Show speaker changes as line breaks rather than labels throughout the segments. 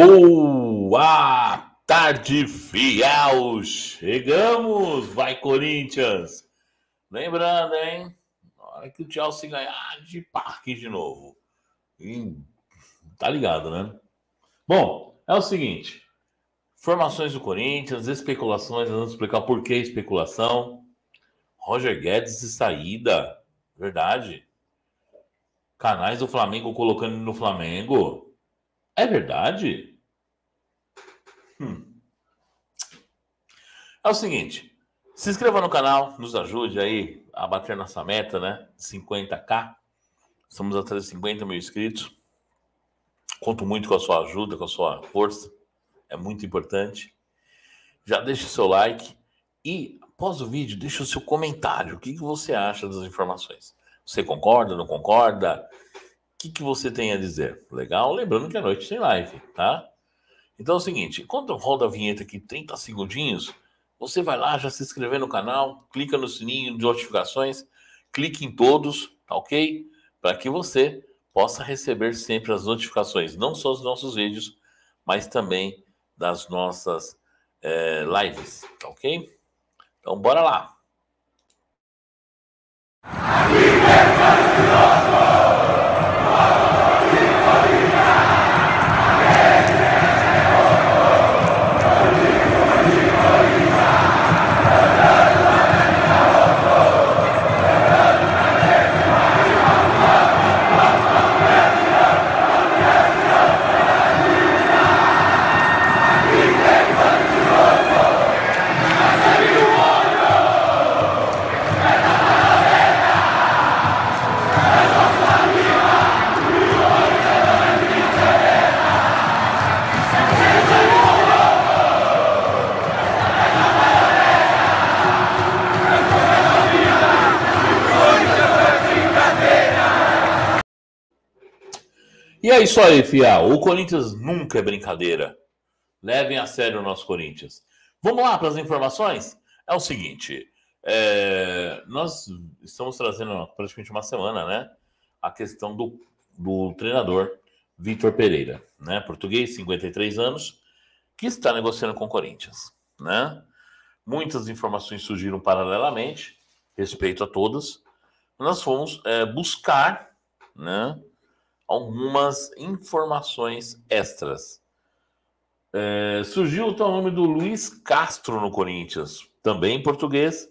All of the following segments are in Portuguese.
Boa tarde, fiel! Chegamos! Vai, Corinthians! Lembrando, hein? Na hora que o Chelsea ganhar de parque de novo. E... Tá ligado, né? Bom, é o seguinte. Formações do Corinthians, especulações, vamos explicar por que especulação. Roger Guedes e saída, verdade. Canais do Flamengo colocando no Flamengo. É verdade? Hum. É o seguinte, se inscreva no canal, nos ajude aí a bater nossa meta, né? 50k. Estamos atrás de 50 mil inscritos. Conto muito com a sua ajuda, com a sua força. É muito importante. Já deixe seu like e, após o vídeo, deixe o seu comentário. O que, que você acha das informações? Você concorda, não concorda? que, que você tem a dizer? Legal? Lembrando que à noite tem live, tá? Então é o seguinte, enquanto eu rodo a vinheta aqui 30 segundinhos, você vai lá, já se inscrever no canal, clica no sininho de notificações, clique em todos, tá ok? Para que você possa receber sempre as notificações, não só dos nossos vídeos, mas também das nossas é, lives, tá ok? Então bora lá! Liberdade! é isso aí, Fial. O Corinthians nunca é brincadeira. Levem a sério o nosso Corinthians. Vamos lá para as informações? É o seguinte: é... nós estamos trazendo praticamente uma semana, né? A questão do, do treinador Vitor Pereira, né? Português, 53 anos, que está negociando com o Corinthians, né? Muitas informações surgiram paralelamente, respeito a todas. Nós fomos é, buscar, né? algumas informações extras. É, surgiu o tal nome do Luiz Castro no Corinthians, também português.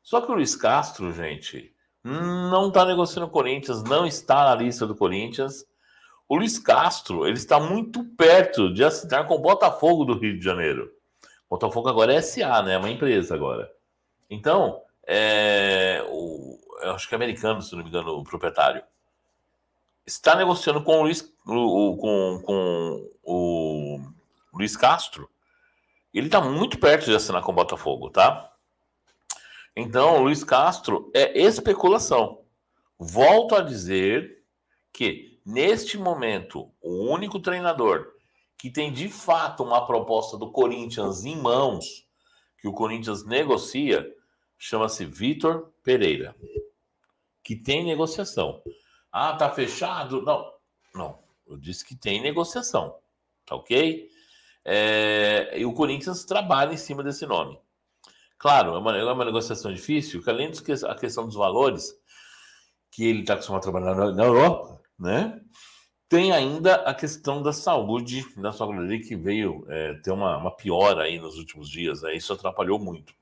Só que o Luiz Castro, gente, não está negociando o Corinthians, não está na lista do Corinthians. O Luiz Castro ele está muito perto de assinar com o Botafogo do Rio de Janeiro. O Botafogo agora é SA, né? É uma empresa agora. Então, é, o, eu acho que é americano, se não me engano, o proprietário está negociando com o Luiz, com, com o Luiz Castro. Ele está muito perto de assinar com o Botafogo, tá? Então, o Luiz Castro é especulação. Volto a dizer que, neste momento, o único treinador que tem de fato uma proposta do Corinthians em mãos, que o Corinthians negocia, chama-se Vitor Pereira, que tem negociação. Ah, tá fechado. Não, não. Eu disse que tem negociação, tá ok? É, e o Corinthians trabalha em cima desse nome. Claro, é uma, é uma negociação difícil, que além da questão dos valores, que ele está acostumado a trabalhar na, na, Europa, né? Tem ainda a questão da saúde da sua galeria, que veio é, ter uma, uma piora aí nos últimos dias, né? isso atrapalhou muito.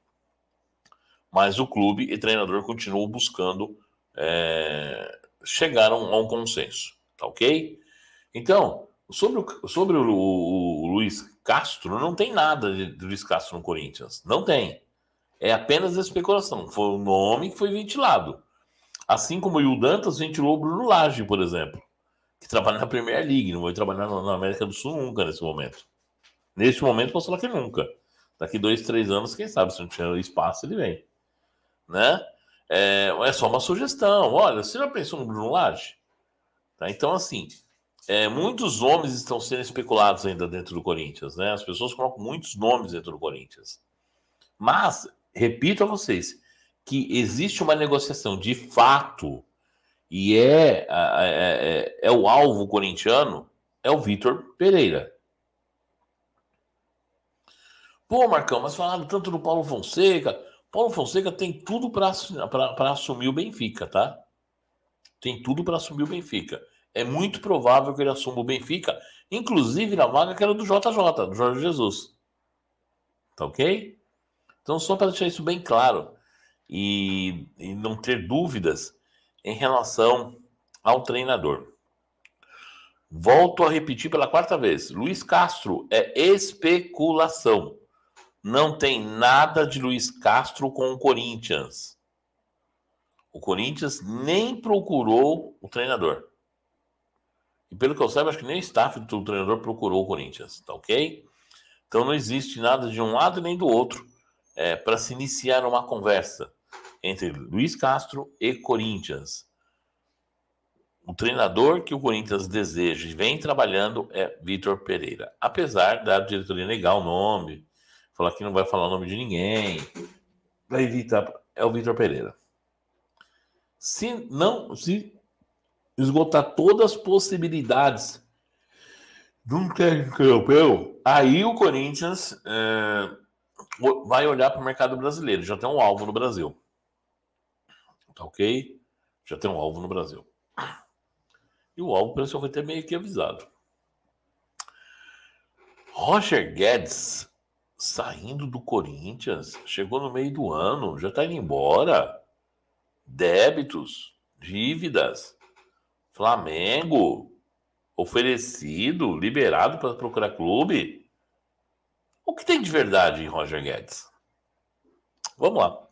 Mas o clube e treinador continuam buscando é, chegaram a um consenso, tá ok? Então, sobre o, sobre o, o, o Luiz Castro, não tem nada de, Luiz Castro no Corinthians, não tem. É apenas especulação, foi o nome que foi ventilado. Assim como o Yu Dantas ventilou o Bruno Lage, por exemplo, que trabalha na Premier League, não vai trabalhar na América do Sul nunca nesse momento. Neste momento, posso falar que nunca. Daqui dois, três anos, quem sabe, se não tiver espaço, ele vem. Né? É, é só uma sugestão. Olha, você já pensou no Bruno Lage? Tá? Então, assim, é, muitos nomes estão sendo especulados ainda dentro do Corinthians, né? As pessoas colocam muitos nomes dentro do Corinthians. Mas, repito a vocês, que existe uma negociação de fato e é, é, é, é o alvo corintiano, é o Vitor Pereira. Pô, Marcão, mas falaram tanto do Paulo Fonseca. Paulo Fonseca tem tudo para assumir o Benfica, tá? Tem tudo para assumir o Benfica. É muito provável que ele assuma o Benfica, inclusive na vaga que era do JJ, do Jorge Jesus. Tá ok? Então, só para deixar isso bem claro e, e não ter dúvidas em relação ao treinador. Volto a repetir pela quarta vez: Luiz Castro é especulação não tem nada de Luiz Castro com o Corinthians. O Corinthians nem procurou o treinador. E pelo que eu saiba, acho que nem o staff do treinador procurou o Corinthians, tá ok? Então não existe nada de um lado nem do outro é, para se iniciar uma conversa entre Luiz Castro e Corinthians. O treinador que o Corinthians deseja e vem trabalhando é Vitor Pereira. Apesar da diretoria negar o nome, falar que não vai falar o nome de ninguém, para evitar. É o Vitor Pereira. Se não, se esgotar todas as possibilidades de um técnico europeu, aí o Corinthians é, vai olhar para o mercado brasileiro. Já tem um alvo no Brasil. Tá ok? Já tem um alvo no Brasil. E o alvo, o pessoal foi ter meio que avisado. Roger Guedes saindo do Corinthians, chegou no meio do ano, já está indo embora. Débitos, dívidas, Flamengo, oferecido, liberado para procurar clube. O que tem de verdade em Roger Guedes? Vamos lá.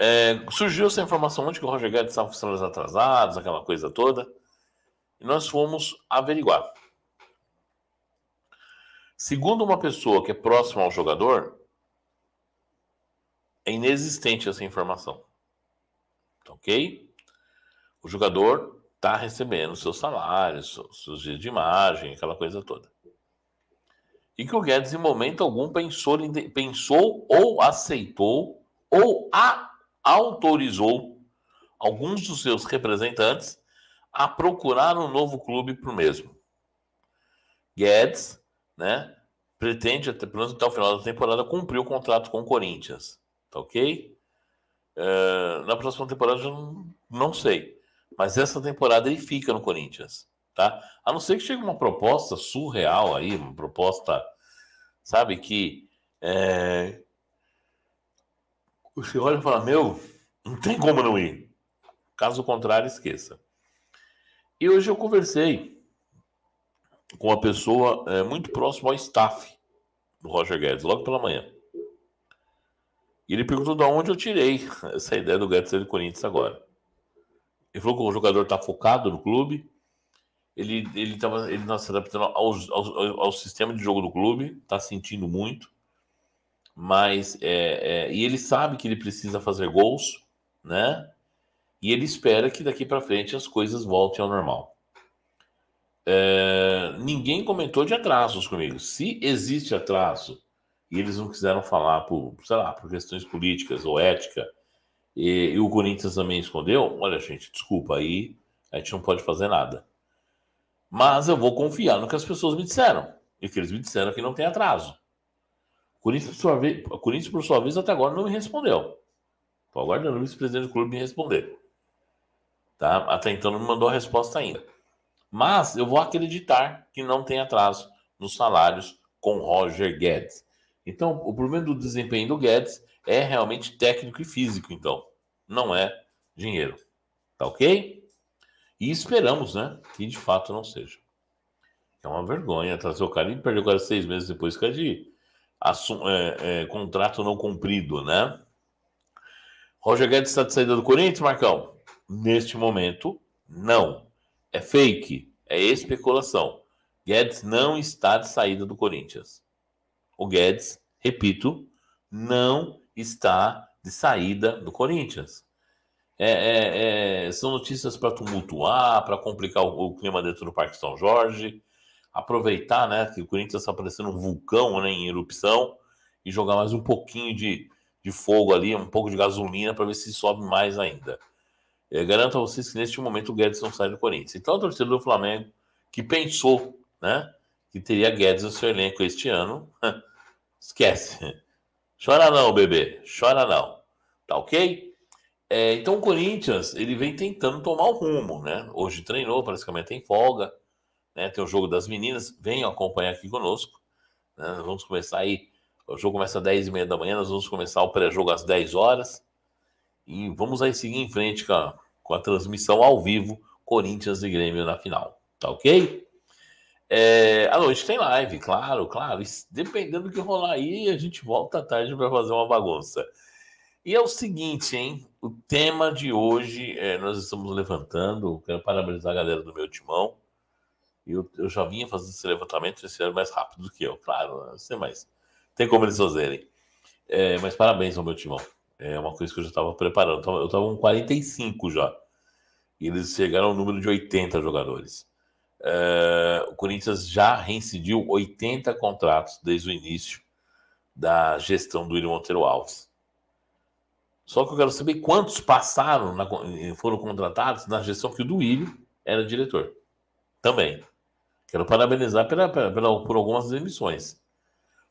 É, surgiu essa informação ontem que o Roger Guedes estava com salários atrasados, aquela coisa toda, e nós fomos averiguar. Segundo uma pessoa que é próxima ao jogador, é inexistente essa informação. Tá ok? O jogador está recebendo seu salário, seus dias de imagem, aquela coisa toda. E que o Guedes, em momento algum, pensou, pensou ou aceitou ou a, autorizou alguns dos seus representantes a procurar um novo clube para o mesmo. Guedes né? Pretende, até, pelo menos até o final da temporada, cumprir o contrato com o Corinthians. Tá ok? Uh, na próxima temporada eu não, não sei. Mas essa temporada ele fica no Corinthians. Tá? A não ser que chegue uma proposta surreal aí, uma proposta, sabe, que é... você olha e fala, meu, não tem como não ir. Caso contrário, esqueça. E hoje eu conversei com uma pessoa é, muito próxima ao staff do Roger Guedes, logo pela manhã. E ele perguntou de onde eu tirei essa ideia do Guedes ser do Corinthians agora. Ele falou que o jogador está focado no clube, ele ele ele tá se adaptando ao, ao, ao, sistema de jogo do clube, está sentindo muito, mas é, é, e ele sabe que ele precisa fazer gols, né? E ele espera que daqui para frente as coisas voltem ao normal. É, ninguém comentou de atrasos comigo. Se existe atraso e eles não quiseram falar por, sei lá, por questões políticas ou ética, e, e o Corinthians também escondeu, olha, gente, desculpa, aí a gente não pode fazer nada. Mas eu vou confiar no que as pessoas me disseram. E que eles me disseram que não tem atraso. O Corinthians, por sua vez, Corinthians, por sua vez até agora não me respondeu. Estou aguardando o vice-presidente do clube me responder. Tá? Até então não me mandou a resposta ainda. Mas eu vou acreditar que não tem atraso nos salários com Roger Guedes. Então, o problema do desempenho do Guedes é realmente técnico e físico, então. Não é dinheiro. Tá ok? E esperamos, né? Que de fato não seja. É uma vergonha trazer o cara e perder agora seis meses depois que é de assum, é, é, contrato não cumprido, né? Roger Guedes está de saída do Corinthians, Marcão? Neste momento, não. É fake, é especulação. Guedes não está de saída do Corinthians. O Guedes, repito, não está de saída do Corinthians. É, é, é, são notícias para tumultuar, para complicar o, o, clima dentro do Parque São Jorge, aproveitar né, que o Corinthians está parecendo um vulcão né, em erupção e jogar mais um pouquinho de, de fogo ali, um pouco de gasolina para ver se sobe mais ainda. Eu garanto a vocês que neste momento o Guedes não sai do Corinthians. Então, o torcedor do Flamengo, que pensou né, que teria Guedes no seu elenco este ano, esquece. Chora não, bebê, chora não. Tá ok? É, então, o Corinthians ele vem tentando tomar o rumo. Né? Hoje treinou, praticamente tem folga. Né? Tem o jogo das meninas. Venham acompanhar aqui conosco. Né? Vamos começar aí. O jogo começa às 10h30 da manhã, nós vamos começar o pré-jogo às 10 horas. E vamos aí seguir em frente com a, com a transmissão ao vivo, Corinthians e Grêmio na final. Tá ok? É, à noite tem live, claro, claro. Dependendo do que rolar aí, a gente volta à tarde para fazer uma bagunça. E é o seguinte, hein? O tema de hoje é, nós estamos levantando. Quero parabenizar a galera do meu timão. Eu, eu já vinha fazendo esse levantamento, esse era mais rápido do que eu, claro, não né, sei mais. Tem como eles fazerem. É, mas parabéns ao meu timão. É uma coisa que eu já estava preparando. Eu estava com 45 já. E eles chegaram ao número de 80 jogadores. É, o Corinthians já reincidiu 80 contratos desde o início da gestão do William Monteiro Alves. Só que eu quero saber quantos passaram, na, foram contratados na gestão que o Duílio era diretor. Também. Quero parabenizar pela, pela, pela, por algumas emissões.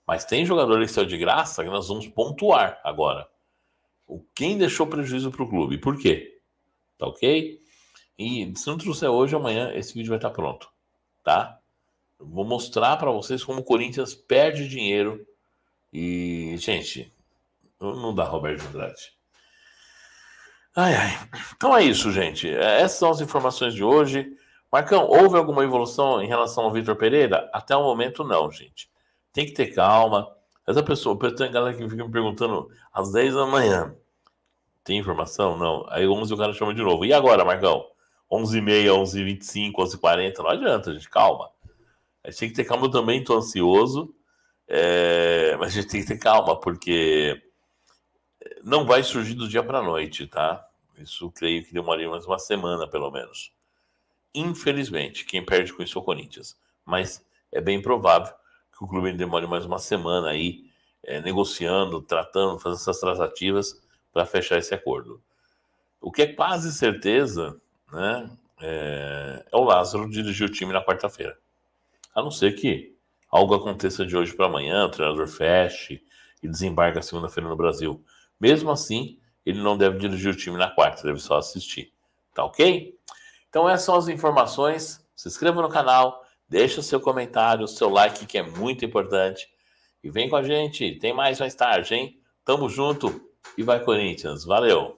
Mas tem jogador que saiu de graça que nós vamos pontuar agora ou quem deixou prejuízo para o clube. Por quê? Tá ok? E se não trouxer hoje, amanhã esse vídeo vai estar tá pronto, tá? Eu vou mostrar para vocês como o Corinthians perde dinheiro e, gente, não dá Roberto Andrade. Ai, ai. Então é isso, gente. É, essas são as informações de hoje. Marcão, houve alguma evolução em relação ao Vitor Pereira? Até o momento, não, gente. Tem que ter calma. Essa pessoa, tem galera que fica me perguntando às 10 da manhã. Tem informação? Não. Aí 11 o cara chama de novo. E agora, Marcão? 11h30, 11h25, 11h40. Não adianta, gente. Calma. A gente tem que ter calma. Eu também estou ansioso. É... Mas a gente tem que ter calma, porque é, não vai surgir do dia para a noite, tá? Isso creio que demoraria mais uma semana, pelo menos. Infelizmente, quem perde com isso é o Corinthians. Mas é bem provável que o clube demore mais uma semana aí é, negociando, tratando, fazendo essas transativas para fechar esse acordo. O que é quase certeza, né, é, é o Lázaro dirigir o time na quarta-feira. A não ser que algo aconteça de hoje para amanhã, o treinador feche e na segunda-feira no Brasil. Mesmo assim, ele não deve dirigir o time na quarta, deve só assistir. Tá ok? Então essas são as informações. Se inscreva no canal, Deixa o seu comentário, o seu like, que é muito importante. E vem com a gente. Tem mais mais tarde, hein? Tamo junto e vai, Corinthians. Valeu!